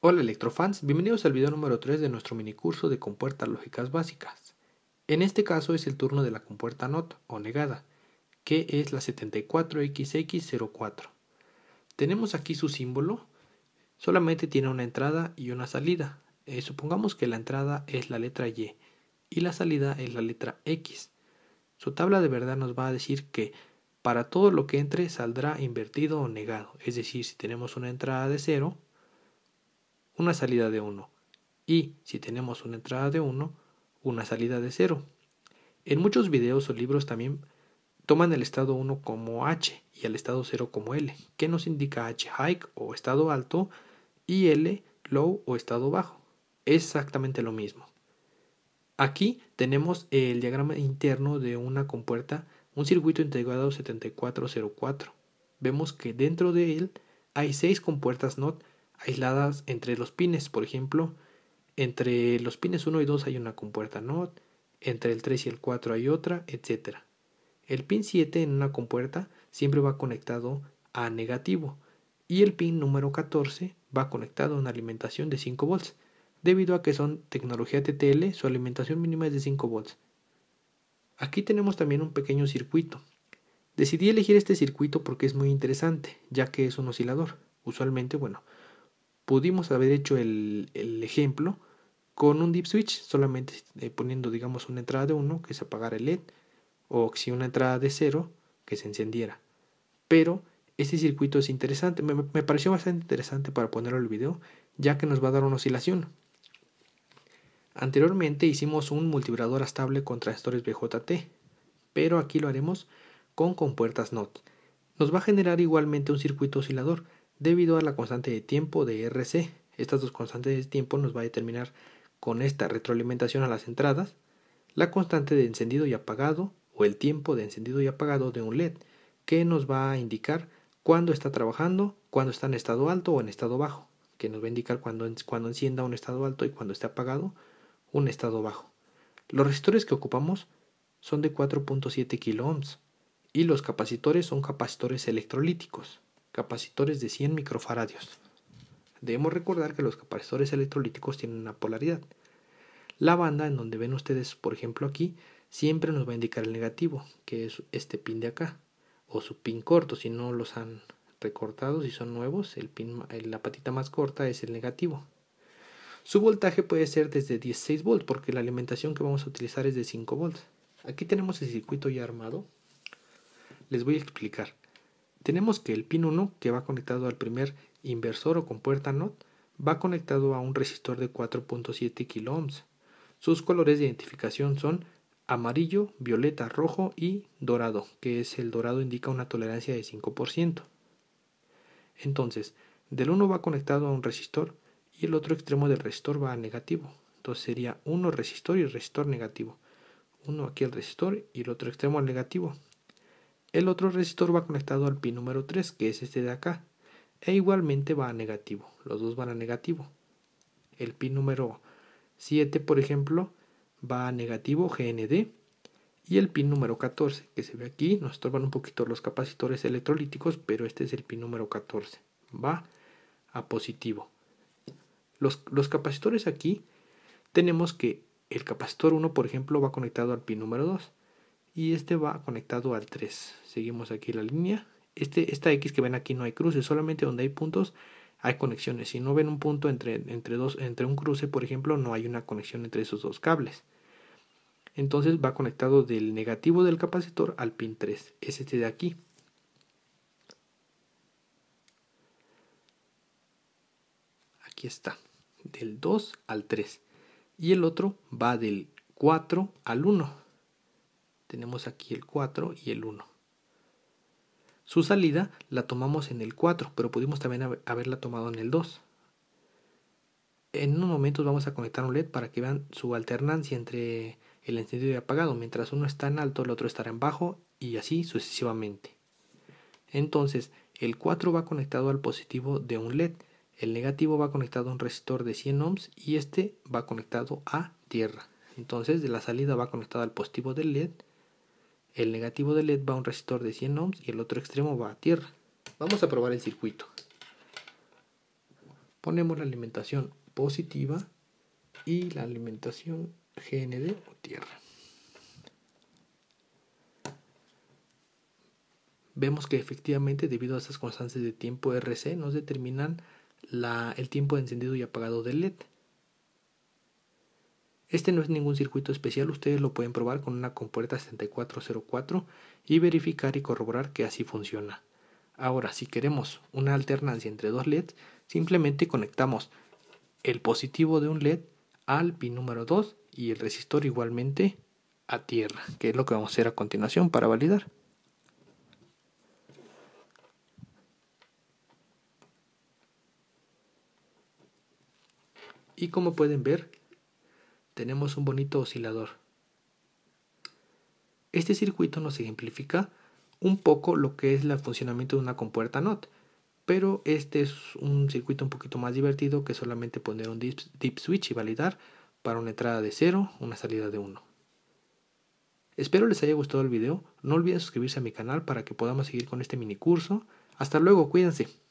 Hola electrofans, bienvenidos al video número 3 de nuestro minicurso de compuertas lógicas básicas. En este caso es el turno de la compuerta NOT o negada, que es la 74XX04. Tenemos aquí su símbolo, solamente tiene una entrada y una salida. Eh, supongamos que la entrada es la letra Y y la salida es la letra X. Su tabla de verdad nos va a decir que para todo lo que entre saldrá invertido o negado. Es decir, si tenemos una entrada de 0, una salida de 1. Y si tenemos una entrada de 1, una salida de 0. En muchos videos o libros también toman el estado 1 como H y el estado 0 como L, que nos indica H high o estado alto y L low o estado bajo. exactamente lo mismo. Aquí tenemos el diagrama interno de una compuerta un circuito integrado 7404. Vemos que dentro de él hay seis compuertas NOT aisladas entre los pines. Por ejemplo, entre los pines 1 y 2 hay una compuerta NOT, entre el 3 y el 4 hay otra, etc. El pin 7 en una compuerta siempre va conectado a negativo y el pin número 14 va conectado a una alimentación de 5 volts. Debido a que son tecnología TTL, su alimentación mínima es de 5 volts. Aquí tenemos también un pequeño circuito. Decidí elegir este circuito porque es muy interesante, ya que es un oscilador. Usualmente, bueno, pudimos haber hecho el, ejemplo con un dip switch, solamente eh, poniendo, digamos, una entrada de 1 que se apagara el LED, o si una entrada de 0 que se encendiera. Pero este circuito es interesante, me, me pareció bastante interesante para ponerlo en el video, ya que nos va a dar una oscilación. Anteriormente hicimos un multibrador estable con transistores BJT, pero aquí lo haremos con compuertas NOT. Nos va a generar igualmente un circuito oscilador debido a la constante de tiempo de RC. Estas dos constantes de tiempo nos va a determinar con esta retroalimentación a las entradas la constante de encendido y apagado o el tiempo de encendido y apagado de un LED que nos va a indicar cuándo está trabajando, cuándo está en estado alto o en estado bajo, que nos va a indicar cuándo cuando encienda un estado alto y cuando esté apagado un estado bajo. Los resistores que ocupamos son de 4.7 kiloohms y los capacitores son capacitores electrolíticos, capacitores de 100 microfaradios. Debemos recordar que los capacitores electrolíticos tienen una polaridad. La banda en donde ven ustedes, por ejemplo, aquí, siempre nos va a indicar el negativo, que es este pin de acá, o su pin corto, si no los han recortado, si son nuevos, el pin, la patita más corta es el negativo. Su voltaje puede ser desde 16 volts porque la alimentación que vamos a utilizar es de 5 volts. Aquí tenemos el circuito ya armado. Les voy a explicar. Tenemos que el pin 1 que va conectado al primer inversor o compuerta NOT va conectado a un resistor de 4.7 kΩ. Sus colores de identificación son amarillo, violeta, rojo y dorado, que es el dorado indica una tolerancia de 5%. Entonces, del 1 va conectado a un resistor y el otro extremo del resistor va a negativo. Entonces sería uno resistor y resistor negativo. Uno aquí el resistor y el otro extremo al negativo. El otro resistor va conectado al pin número 3, que es este de acá, e igualmente va a negativo. Los dos van a negativo. El pin número 7, por ejemplo, va a negativo GND. Y el pin número 14, que se ve aquí, nos estorban un poquito los capacitores electrolíticos, pero este es el pin número 14. Va a positivo. Los, capacitores aquí tenemos que el capacitor 1, por ejemplo, va conectado al pin número 2 y este va conectado al 3. Seguimos aquí la línea. Este, esta X que ven aquí no hay cruces, solamente donde hay puntos hay conexiones. Si no ven un punto entre, entre, dos, entre un cruce, por ejemplo, no hay una conexión entre esos dos cables. Entonces va conectado del negativo del capacitor al pin 3. Es este de aquí. Aquí está del 2 al 3 y el otro va del 4 al 1. Tenemos aquí el 4 y el 1. Su salida la tomamos en el 4, pero pudimos también haberla tomado en el 2. En unos momentos vamos a conectar un LED para que vean su alternancia entre el encendido y apagado. Mientras uno está en alto, el otro estará en bajo y así sucesivamente. Entonces, el 4 va conectado al positivo de un LED el negativo va conectado a un resistor de 100 ohms y este va conectado a tierra. Entonces de la salida va conectado al positivo del LED. El negativo del LED va a un resistor de 100 ohms y el otro extremo va a tierra. Vamos a probar el circuito. Ponemos la alimentación positiva y la alimentación GND o tierra. Vemos que efectivamente debido a estas constantes de tiempo RC nos determinan el tiempo de encendido y apagado del LED. Este no es ningún circuito especial, ustedes lo pueden probar con una compuerta 7404 y verificar y corroborar que así funciona. Ahora, si queremos una alternancia entre dos LEDs, simplemente conectamos el positivo de un LED al pin número 2 y el resistor igualmente a tierra, que es lo que vamos a hacer a continuación para validar. Y como pueden ver, tenemos un bonito oscilador. Este circuito nos ejemplifica un poco lo que es el funcionamiento de una compuerta NOT, pero este es un circuito un poquito más divertido que solamente poner un deep, switch y validar para una entrada de 0, una salida de 1. Espero les haya gustado el video, no olviden suscribirse a mi canal para que podamos seguir con este mini curso. Hasta luego, cuídense.